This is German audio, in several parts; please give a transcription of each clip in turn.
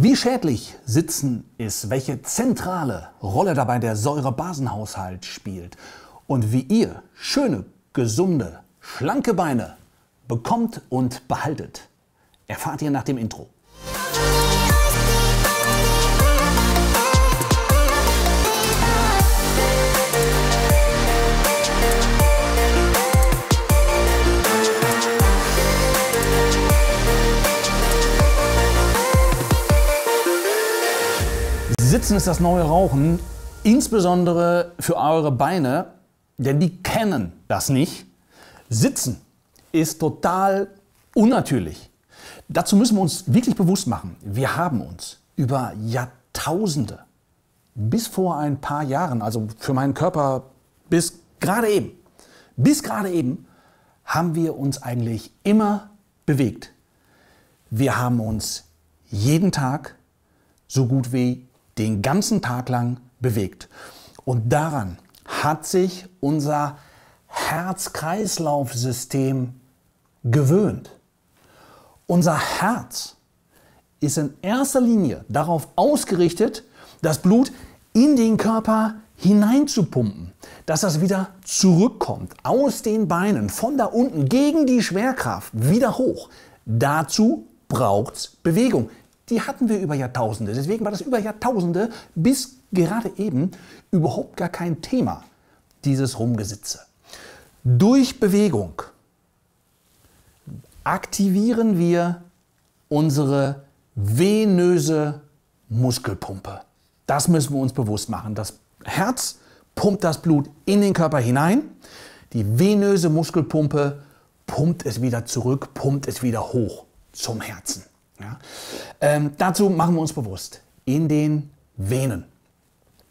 Wie schädlich Sitzen ist, welche zentrale Rolle dabei der Säurebasenhaushalt spielt und wie ihr schöne, gesunde, schlanke Beine bekommt und behaltet, erfahrt ihr nach dem Intro. Sitzen ist das neue Rauchen, insbesondere für eure Beine, denn die kennen das nicht. Sitzen ist total unnatürlich. Dazu müssen wir uns wirklich bewusst machen, wir haben uns über Jahrtausende bis vor ein paar Jahren, also für meinen Körper bis gerade eben, bis gerade eben, haben wir uns eigentlich immer bewegt. Wir haben uns jeden Tag so gut wie den ganzen Tag lang bewegt. Und daran hat sich unser Herz-Kreislauf-System gewöhnt. Unser Herz ist in erster Linie darauf ausgerichtet, das Blut in den Körper hineinzupumpen, dass das wieder zurückkommt, aus den Beinen, von da unten gegen die Schwerkraft, wieder hoch. Dazu braucht es Bewegung die hatten wir über Jahrtausende. Deswegen war das über Jahrtausende bis gerade eben überhaupt gar kein Thema, dieses Rumgesitze. Durch Bewegung aktivieren wir unsere venöse Muskelpumpe. Das müssen wir uns bewusst machen. Das Herz pumpt das Blut in den Körper hinein. Die venöse Muskelpumpe pumpt es wieder zurück, pumpt es wieder hoch zum Herzen. Ja? Ähm, dazu machen wir uns bewusst, in den Venen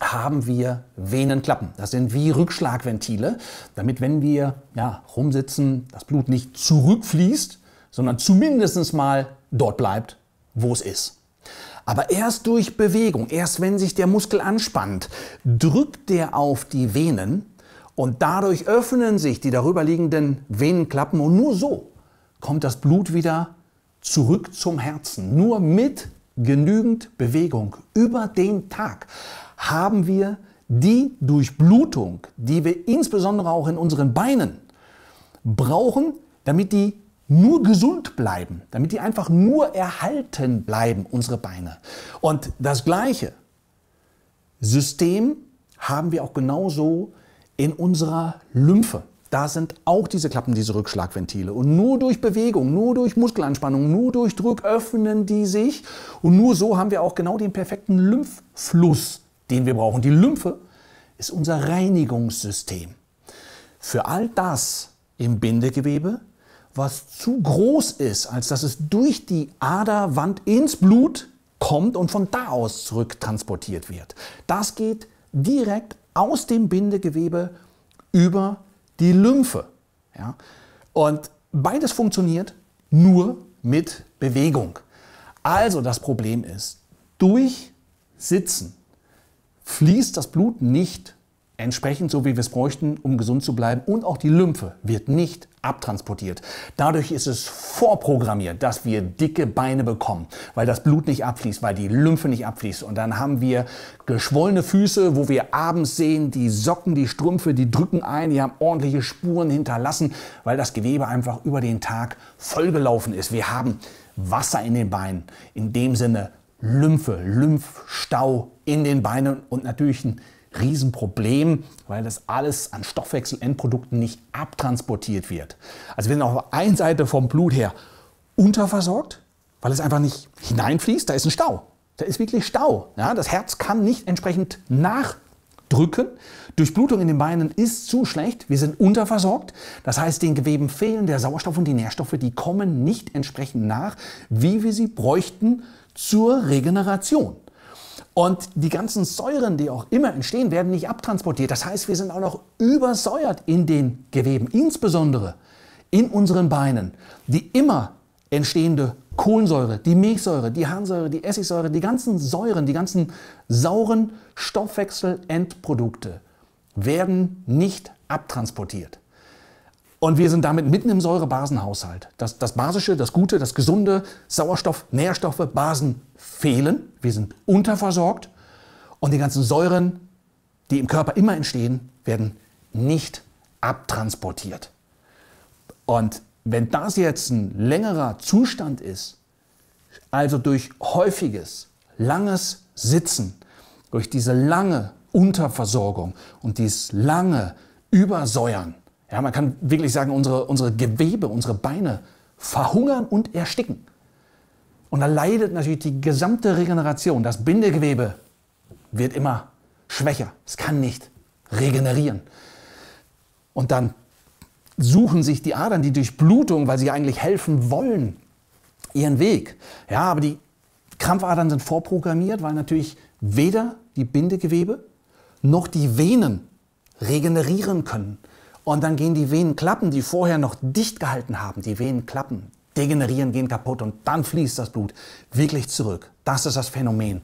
haben wir Venenklappen. Das sind wie Rückschlagventile, damit wenn wir ja, rumsitzen, das Blut nicht zurückfließt, sondern zumindest mal dort bleibt, wo es ist. Aber erst durch Bewegung, erst wenn sich der Muskel anspannt, drückt der auf die Venen und dadurch öffnen sich die darüberliegenden Venenklappen und nur so kommt das Blut wieder zurück zum Herzen. Nur mit genügend Bewegung über den Tag haben wir die Durchblutung, die wir insbesondere auch in unseren Beinen brauchen, damit die nur gesund bleiben, damit die einfach nur erhalten bleiben, unsere Beine. Und das gleiche System haben wir auch genauso in unserer Lymphe da sind auch diese Klappen, diese Rückschlagventile. Und nur durch Bewegung, nur durch Muskelanspannung, nur durch Druck öffnen die sich. Und nur so haben wir auch genau den perfekten Lymphfluss, den wir brauchen. Die Lymphe ist unser Reinigungssystem. Für all das im Bindegewebe, was zu groß ist, als dass es durch die Aderwand ins Blut kommt und von da aus zurück transportiert wird. Das geht direkt aus dem Bindegewebe über die die Lymphe. Ja? Und beides funktioniert nur mit Bewegung. Also das Problem ist, durch Sitzen fließt das Blut nicht entsprechend so, wie wir es bräuchten, um gesund zu bleiben. Und auch die Lymphe wird nicht abtransportiert. Dadurch ist es vorprogrammiert, dass wir dicke Beine bekommen, weil das Blut nicht abfließt, weil die Lymphe nicht abfließt. Und dann haben wir geschwollene Füße, wo wir abends sehen, die Socken, die Strümpfe, die drücken ein, die haben ordentliche Spuren hinterlassen, weil das Gewebe einfach über den Tag vollgelaufen ist. Wir haben Wasser in den Beinen. In dem Sinne Lymphe, Lymphstau in den Beinen und natürlich ein Riesenproblem, weil das alles an Stoffwechselendprodukten nicht abtransportiert wird. Also wir sind auf der einen Seite vom Blut her unterversorgt, weil es einfach nicht hineinfließt, da ist ein Stau. Da ist wirklich Stau. Ja, das Herz kann nicht entsprechend nachdrücken. Durchblutung in den Beinen ist zu schlecht. Wir sind unterversorgt. Das heißt, den Geweben fehlen der Sauerstoff und die Nährstoffe, die kommen nicht entsprechend nach, wie wir sie bräuchten zur Regeneration. Und die ganzen Säuren, die auch immer entstehen, werden nicht abtransportiert. Das heißt, wir sind auch noch übersäuert in den Geweben, insbesondere in unseren Beinen. Die immer entstehende Kohlensäure, die Milchsäure, die Harnsäure, die Essigsäure, die ganzen Säuren, die ganzen sauren Stoffwechselendprodukte werden nicht abtransportiert. Und wir sind damit mitten im Säurebasenhaushalt. Das, das Basische, das Gute, das Gesunde, Sauerstoff, Nährstoffe, Basen fehlen. Wir sind unterversorgt. Und die ganzen Säuren, die im Körper immer entstehen, werden nicht abtransportiert. Und wenn das jetzt ein längerer Zustand ist, also durch häufiges, langes Sitzen, durch diese lange Unterversorgung und dieses lange Übersäuern, ja, man kann wirklich sagen, unsere, unsere Gewebe, unsere Beine verhungern und ersticken. Und da leidet natürlich die gesamte Regeneration. Das Bindegewebe wird immer schwächer. Es kann nicht regenerieren. Und dann suchen sich die Adern, die durch Blutung, weil sie eigentlich helfen wollen, ihren Weg. Ja, aber die Krampfadern sind vorprogrammiert, weil natürlich weder die Bindegewebe noch die Venen regenerieren können. Und dann gehen die Venen klappen, die vorher noch dicht gehalten haben, die Venen klappen, degenerieren, gehen kaputt und dann fließt das Blut wirklich zurück. Das ist das Phänomen.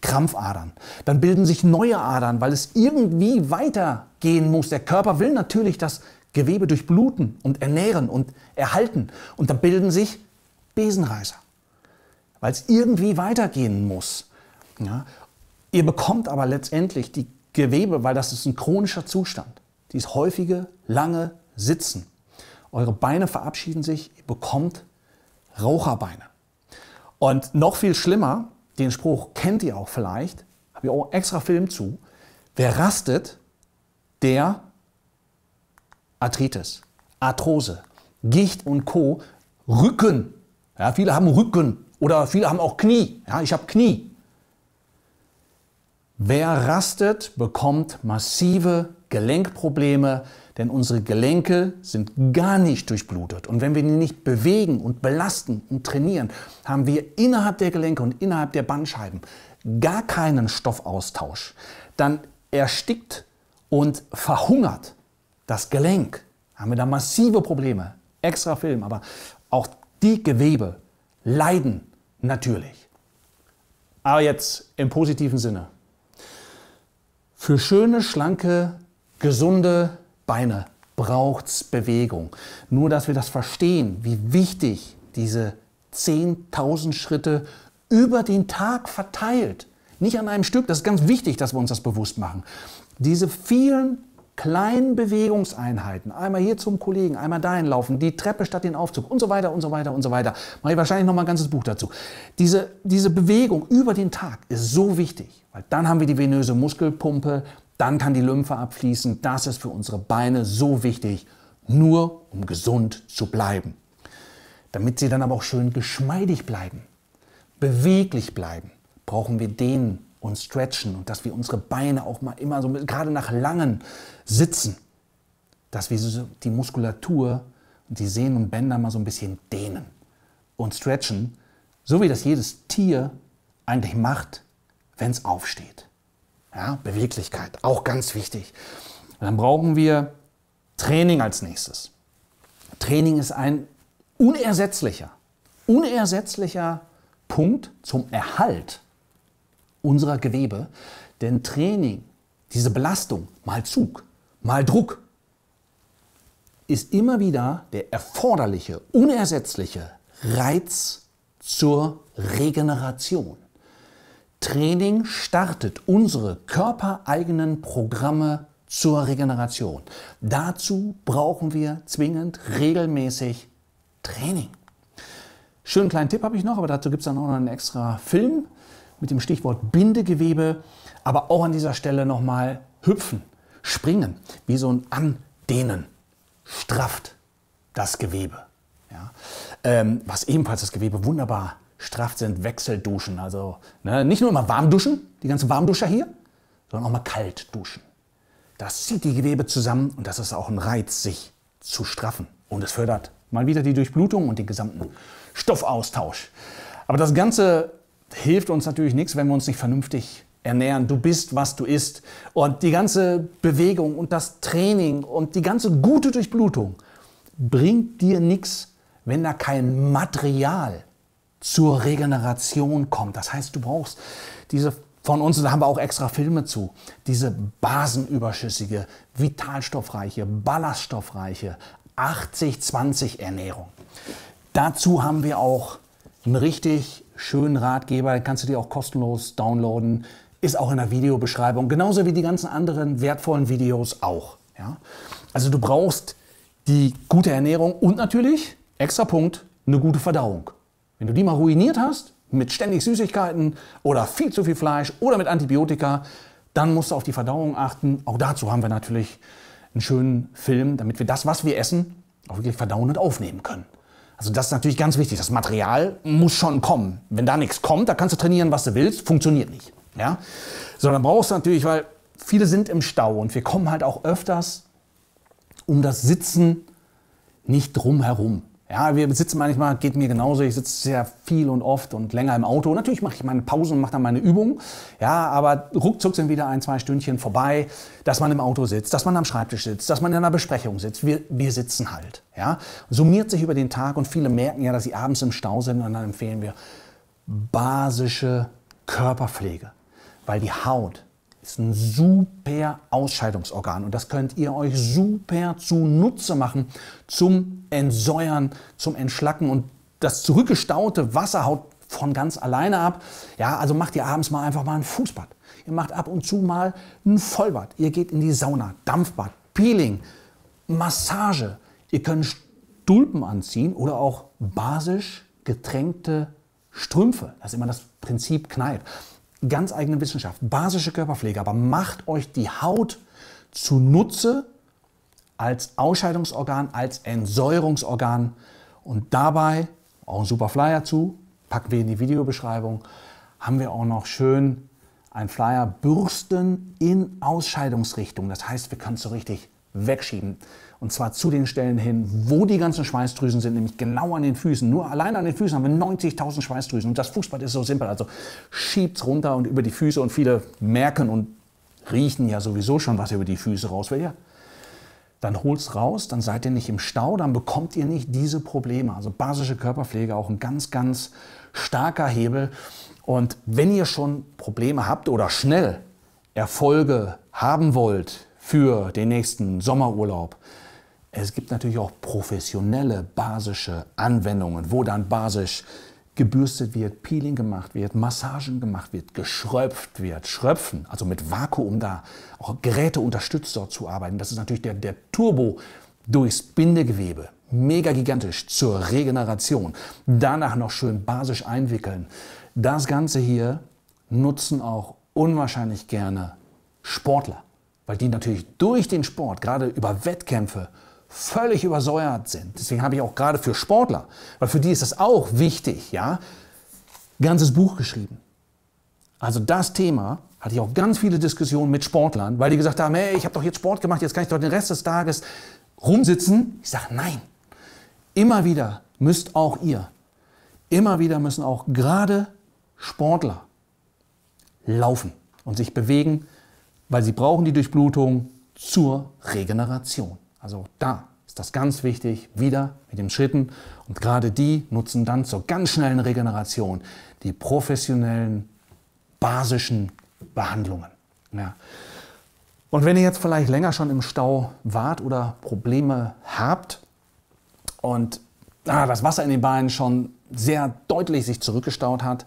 Krampfadern. Dann bilden sich neue Adern, weil es irgendwie weitergehen muss. Der Körper will natürlich das Gewebe durchbluten und ernähren und erhalten. Und dann bilden sich Besenreiser, weil es irgendwie weitergehen muss. Ja? Ihr bekommt aber letztendlich die Gewebe, weil das ist ein chronischer Zustand dieses häufige, lange Sitzen. Eure Beine verabschieden sich, ihr bekommt Raucherbeine. Und noch viel schlimmer, den Spruch kennt ihr auch vielleicht, habe ich auch extra Film zu, wer rastet, der Arthritis, Arthrose, Gicht und Co. Rücken. Ja, viele haben Rücken oder viele haben auch Knie. Ja, ich habe Knie. Wer rastet, bekommt massive Gelenkprobleme, denn unsere Gelenke sind gar nicht durchblutet. Und wenn wir die nicht bewegen und belasten und trainieren, haben wir innerhalb der Gelenke und innerhalb der Bandscheiben gar keinen Stoffaustausch. Dann erstickt und verhungert das Gelenk. Haben wir da massive Probleme. Extra Film, aber auch die Gewebe leiden natürlich. Aber jetzt im positiven Sinne. Für schöne, schlanke gesunde Beine braucht Bewegung. Nur, dass wir das verstehen, wie wichtig diese 10.000 Schritte über den Tag verteilt, nicht an einem Stück, das ist ganz wichtig, dass wir uns das bewusst machen. Diese vielen kleinen Bewegungseinheiten, einmal hier zum Kollegen, einmal dahin laufen, die Treppe statt den Aufzug und so weiter und so weiter und so weiter. Mache ich wahrscheinlich noch mal ein ganzes Buch dazu. Diese, diese Bewegung über den Tag ist so wichtig, weil dann haben wir die venöse Muskelpumpe, dann kann die Lymphe abfließen. Das ist für unsere Beine so wichtig, nur um gesund zu bleiben. Damit sie dann aber auch schön geschmeidig bleiben, beweglich bleiben, brauchen wir Dehnen und Stretchen und dass wir unsere Beine auch mal immer so, gerade nach langen Sitzen, dass wir die Muskulatur und die Sehnen und Bänder mal so ein bisschen dehnen und stretchen, so wie das jedes Tier eigentlich macht, wenn es aufsteht. Ja, Beweglichkeit, auch ganz wichtig. Dann brauchen wir Training als nächstes. Training ist ein unersetzlicher, unersetzlicher Punkt zum Erhalt unserer Gewebe. Denn Training, diese Belastung, mal Zug, mal Druck, ist immer wieder der erforderliche, unersetzliche Reiz zur Regeneration. Training startet unsere körpereigenen Programme zur Regeneration. Dazu brauchen wir zwingend regelmäßig Training. Schönen kleinen Tipp habe ich noch, aber dazu gibt es dann auch noch einen extra Film mit dem Stichwort Bindegewebe. Aber auch an dieser Stelle nochmal hüpfen, springen, wie so ein Andehnen. Strafft das Gewebe. Ja? Ähm, was ebenfalls das Gewebe wunderbar straff sind, Wechselduschen. Also ne, nicht nur immer warm duschen, die ganzen Warmduscher hier, sondern auch mal kalt duschen. Das zieht die Gewebe zusammen und das ist auch ein Reiz, sich zu straffen. Und es fördert mal wieder die Durchblutung und den gesamten Stoffaustausch. Aber das Ganze hilft uns natürlich nichts, wenn wir uns nicht vernünftig ernähren. Du bist, was du isst. Und die ganze Bewegung und das Training und die ganze gute Durchblutung bringt dir nichts, wenn da kein Material ist zur Regeneration kommt. Das heißt, du brauchst diese von uns, da haben wir auch extra Filme zu, diese basenüberschüssige, vitalstoffreiche, ballaststoffreiche 80-20 Ernährung. Dazu haben wir auch einen richtig schönen Ratgeber, den kannst du dir auch kostenlos downloaden, ist auch in der Videobeschreibung, genauso wie die ganzen anderen wertvollen Videos auch. Ja? Also du brauchst die gute Ernährung und natürlich, extra Punkt, eine gute Verdauung. Wenn du die mal ruiniert hast, mit ständig Süßigkeiten oder viel zu viel Fleisch oder mit Antibiotika, dann musst du auf die Verdauung achten. Auch dazu haben wir natürlich einen schönen Film, damit wir das, was wir essen, auch wirklich verdauen und aufnehmen können. Also das ist natürlich ganz wichtig. Das Material muss schon kommen. Wenn da nichts kommt, da kannst du trainieren, was du willst, funktioniert nicht. Ja? Sondern brauchst du natürlich, weil viele sind im Stau und wir kommen halt auch öfters um das Sitzen nicht drum herum. Ja, wir sitzen manchmal, geht mir genauso, ich sitze sehr viel und oft und länger im Auto. Natürlich mache ich meine Pausen und mache dann meine Übungen. Ja, aber ruckzuck sind wieder ein, zwei Stündchen vorbei, dass man im Auto sitzt, dass man am Schreibtisch sitzt, dass man in einer Besprechung sitzt. Wir, wir sitzen halt. Ja, summiert sich über den Tag und viele merken ja, dass sie abends im Stau sind und dann empfehlen wir basische Körperpflege, weil die Haut ist ein super Ausscheidungsorgan und das könnt ihr euch super zunutze machen zum Entsäuern, zum Entschlacken und das zurückgestaute Wasser haut von ganz alleine ab. Ja, also macht ihr abends mal einfach mal ein Fußbad. Ihr macht ab und zu mal ein Vollbad. Ihr geht in die Sauna, Dampfbad, Peeling, Massage. Ihr könnt Stulpen anziehen oder auch basisch getränkte Strümpfe. Das ist immer das Prinzip Kneipp ganz eigene Wissenschaft, basische Körperpflege, aber macht euch die Haut zunutze als Ausscheidungsorgan, als Entsäuerungsorgan und dabei auch ein super Flyer zu, packen wir in die Videobeschreibung, haben wir auch noch schön ein Flyer Bürsten in Ausscheidungsrichtung. Das heißt, wir können es so richtig wegschieben. Und zwar zu den Stellen hin, wo die ganzen Schweißdrüsen sind, nämlich genau an den Füßen. Nur allein an den Füßen haben wir 90.000 Schweißdrüsen. Und das Fußbad ist so simpel. Also schiebt's runter und über die Füße. Und viele merken und riechen ja sowieso schon, was über die Füße raus will. Ja, dann holt's raus, dann seid ihr nicht im Stau, dann bekommt ihr nicht diese Probleme. Also basische Körperpflege auch ein ganz, ganz starker Hebel. Und wenn ihr schon Probleme habt oder schnell Erfolge haben wollt, für den nächsten Sommerurlaub. Es gibt natürlich auch professionelle basische Anwendungen, wo dann basisch gebürstet wird, Peeling gemacht wird, Massagen gemacht wird, geschröpft wird, schröpfen, also mit Vakuum da auch Geräte unterstützt dort zu arbeiten. Das ist natürlich der, der Turbo durchs Bindegewebe. Mega gigantisch zur Regeneration. Danach noch schön basisch einwickeln. Das Ganze hier nutzen auch unwahrscheinlich gerne Sportler weil die natürlich durch den Sport, gerade über Wettkämpfe, völlig übersäuert sind. Deswegen habe ich auch gerade für Sportler, weil für die ist das auch wichtig, ja, ein ganzes Buch geschrieben. Also das Thema hatte ich auch ganz viele Diskussionen mit Sportlern, weil die gesagt haben, hey, ich habe doch jetzt Sport gemacht, jetzt kann ich doch den Rest des Tages rumsitzen. Ich sage, nein. Immer wieder müsst auch ihr, immer wieder müssen auch gerade Sportler laufen und sich bewegen, weil sie brauchen die Durchblutung zur Regeneration. Also da ist das ganz wichtig, wieder mit den Schritten. Und gerade die nutzen dann zur ganz schnellen Regeneration die professionellen, basischen Behandlungen. Ja. Und wenn ihr jetzt vielleicht länger schon im Stau wart oder Probleme habt und ah, das Wasser in den Beinen schon sehr deutlich sich zurückgestaut hat,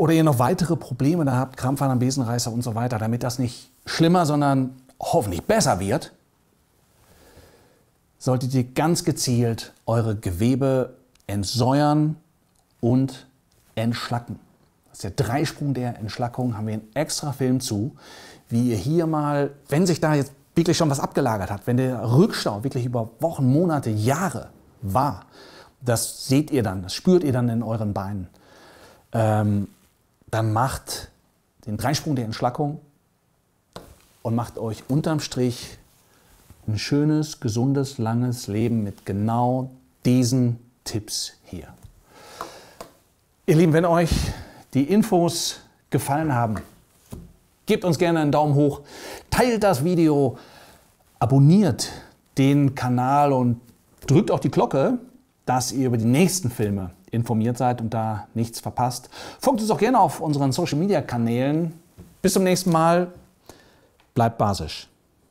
oder ihr noch weitere Probleme da habt, Krampf an einem Besenreißer und so weiter, damit das nicht schlimmer, sondern hoffentlich besser wird, solltet ihr ganz gezielt eure Gewebe entsäuern und entschlacken. Das ist der Dreisprung der Entschlackung, haben wir einen extra Film zu, wie ihr hier mal, wenn sich da jetzt wirklich schon was abgelagert hat, wenn der Rückstau wirklich über Wochen, Monate, Jahre war, das seht ihr dann, das spürt ihr dann in euren Beinen. Ähm, dann macht den Dreisprung der Entschlackung und macht euch unterm Strich ein schönes, gesundes, langes Leben mit genau diesen Tipps hier. Ihr Lieben, wenn euch die Infos gefallen haben, gebt uns gerne einen Daumen hoch, teilt das Video, abonniert den Kanal und drückt auch die Glocke, dass ihr über die nächsten Filme informiert seid und da nichts verpasst. Folgt uns auch gerne auf unseren Social-Media-Kanälen. Bis zum nächsten Mal. Bleibt basisch.